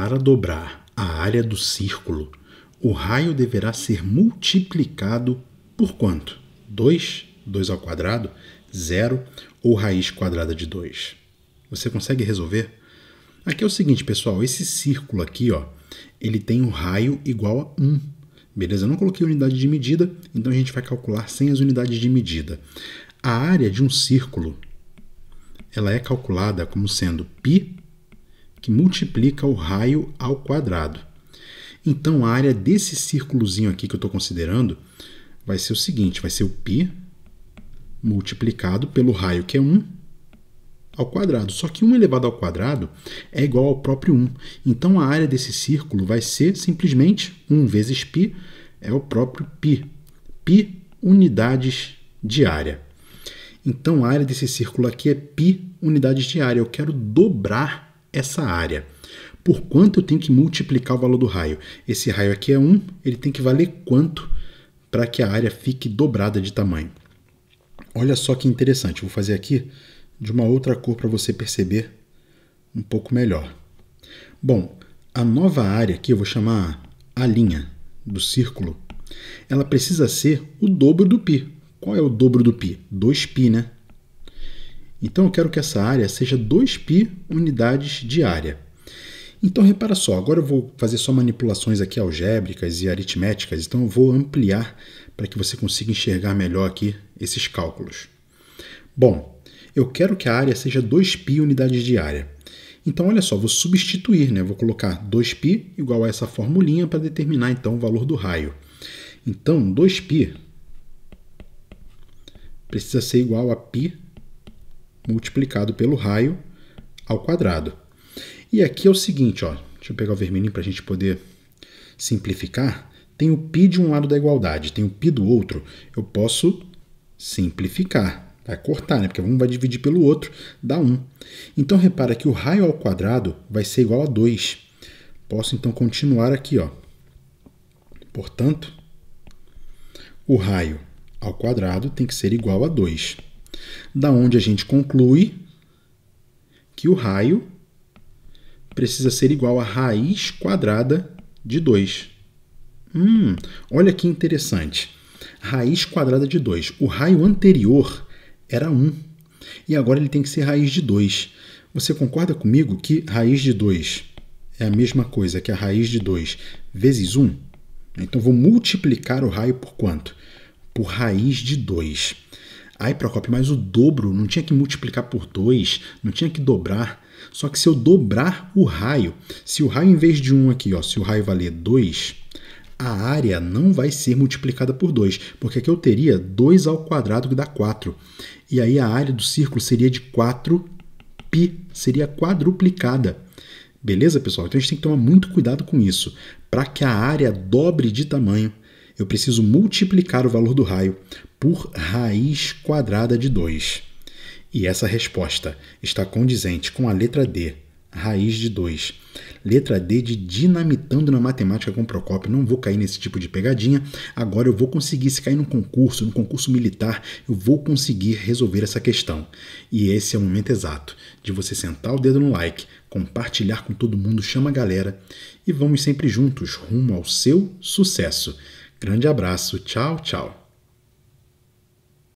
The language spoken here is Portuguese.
Para dobrar a área do círculo, o raio deverá ser multiplicado por quanto? 2, 2 ao quadrado, 0 ou raiz quadrada de 2. Você consegue resolver? Aqui é o seguinte, pessoal, esse círculo aqui, ó, ele tem um raio igual a 1. Beleza? Eu não coloquei unidade de medida, então a gente vai calcular sem as unidades de medida. A área de um círculo, ela é calculada como sendo π que multiplica o raio ao quadrado. Então a área desse círculozinho aqui que eu estou considerando vai ser o seguinte, vai ser o π multiplicado pelo raio que é 1 ao quadrado. Só que 1 elevado ao quadrado é igual ao próprio 1. Então a área desse círculo vai ser simplesmente 1 vezes π é o próprio π. π unidades de área. Então a área desse círculo aqui é π unidades de área. Eu quero dobrar essa área. Por quanto eu tenho que multiplicar o valor do raio? Esse raio aqui é 1, ele tem que valer quanto para que a área fique dobrada de tamanho? Olha só que interessante, vou fazer aqui de uma outra cor para você perceber um pouco melhor. Bom, a nova área aqui, eu vou chamar a linha do círculo, ela precisa ser o dobro do π. Qual é o dobro do π? 2π, né? Então eu quero que essa área seja 2π unidades de área. Então repara só, agora eu vou fazer só manipulações aqui algébricas e aritméticas, então eu vou ampliar para que você consiga enxergar melhor aqui esses cálculos. Bom, eu quero que a área seja 2π unidades de área. Então olha só, vou substituir, né? vou colocar 2π igual a essa formulinha para determinar então o valor do raio. Então 2π precisa ser igual a π multiplicado pelo raio ao quadrado. E aqui é o seguinte, ó, deixa eu pegar o vermelhinho para a gente poder simplificar. Tem o π de um lado da igualdade, tem o π do outro. Eu posso simplificar. Vai cortar, né? Porque um vai dividir pelo outro, dá 1. Então, repara que o raio ao quadrado vai ser igual a 2. Posso, então, continuar aqui. Ó. Portanto, o raio ao quadrado tem que ser igual a 2 da onde a gente conclui que o raio precisa ser igual a raiz quadrada de 2. Hum, olha que interessante. Raiz quadrada de 2. O raio anterior era 1. E agora ele tem que ser raiz de 2. Você concorda comigo que raiz de 2 é a mesma coisa que a raiz de 2 vezes 1? Então vou multiplicar o raio por quanto? Por raiz de 2. Ai, Procopio, mas o dobro não tinha que multiplicar por 2, não tinha que dobrar. Só que se eu dobrar o raio, se o raio em vez de 1 um aqui, ó, se o raio valer 2, a área não vai ser multiplicada por 2, porque aqui eu teria 2 ao quadrado que dá 4. E aí a área do círculo seria de 4π, seria quadruplicada. Beleza, pessoal? Então a gente tem que tomar muito cuidado com isso. Para que a área dobre de tamanho, eu preciso multiplicar o valor do raio por raiz quadrada de 2. E essa resposta está condizente com a letra D, raiz de 2. Letra D de dinamitando na matemática com Procópio. Não vou cair nesse tipo de pegadinha. Agora eu vou conseguir, se cair num concurso, num concurso militar, eu vou conseguir resolver essa questão. E esse é o momento exato de você sentar o dedo no like, compartilhar com todo mundo, chama a galera e vamos sempre juntos rumo ao seu sucesso. Grande abraço, tchau, tchau.